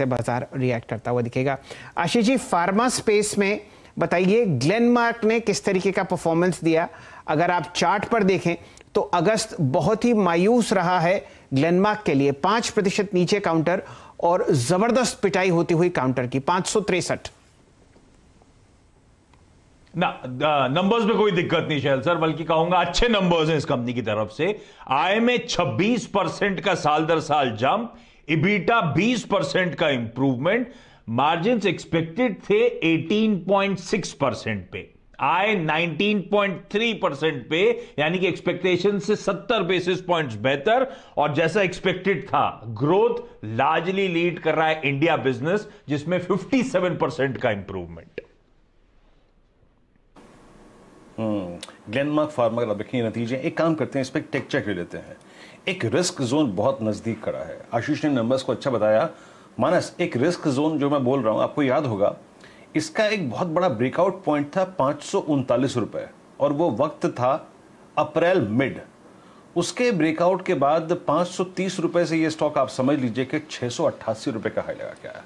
से बाजार रिएक्ट करता हुआ दिखेगा आशीष जी फार्मा स्पेस में बताइए ग्लेनमार्क ने किस तरीके का परफॉर्मेंस दिया अगर आप चार्ट पर देखें तो अगस्त बहुत ही मायूस रहा है ग्लेनमार्क के लिए पांच प्रतिशत नीचे काउंटर और जबरदस्त पिटाई होती हुई काउंटर की पांच सौ तिरसठ नंबर्स में कोई दिक्कत नहीं शैल सर बल्कि कहूंगा अच्छे नंबर्स हैं इस कंपनी की तरफ से आय में 26 परसेंट का साल दर साल जंप इबीटा 20 परसेंट का इंप्रूवमेंट मार्जिन एक्सपेक्टेड थे 18.6 परसेंट पे आए 19.3 परसेंट पे यानी कि एक्सपेक्टेशन से 70 बेसिस पॉइंट्स बेहतर और जैसा एक्सपेक्टेड था ग्रोथ लार्जली लीड कर रहा है इंडिया बिजनेस जिसमें 57 परसेंट का इंप्रूवमेंट ग्लेनमार्क फार्मा का देखिए नतीजे एक काम करते हैं इस पर टेक चेक ले लेते हैं एक रिस्क जोन बहुत नज़दीक खड़ा है आशीष ने नंबर्स को अच्छा बताया मानस एक रिस्क जोन जो मैं बोल रहा हूँ आपको याद होगा इसका एक बहुत बड़ा ब्रेकआउट पॉइंट था पाँच रुपए और वो वक्त था अप्रैल मिड उसके ब्रेकआउट के बाद पाँच रुपए से ये स्टॉक आप समझ लीजिए कि छः रुपए का हाई लगा क्या है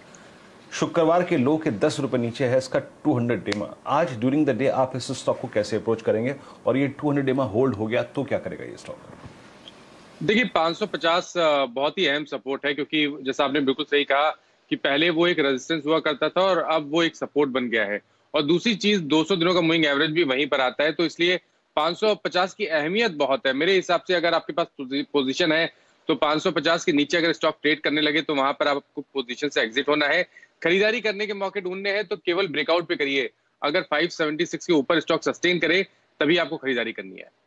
शुक्रवार के लो के दस रुपए नीचे है इसका 200 डेमा आज ड्यूरिंग द डे आप इस स्टॉक को कैसे अप्रोच करेंगे और ये 200 डेमा होल्ड हो गया तो क्या करेगा ये स्टॉक देखिए 550 बहुत ही अहम सपोर्ट है क्योंकि जैसा आपने बिल्कुल सही कहा कि पहले वो एक रेजिस्टेंस हुआ करता था और अब वो एक सपोर्ट बन गया है और दूसरी चीज 200 दिनों का मूविंग एवरेज भी वहीं पर आता है तो इसलिए 550 की अहमियत बहुत है मेरे हिसाब से अगर आपके पास पोजीशन है तो 550 के नीचे अगर स्टॉक ट्रेड करने लगे तो वहां पर आपको पोजीशन से एग्जिट होना है खरीदारी करने के मौके ढूंढने हैं तो केवल ब्रेकआउट पे करिए अगर 576 के ऊपर स्टॉक सस्टेन करे तभी आपको खरीदारी करनी है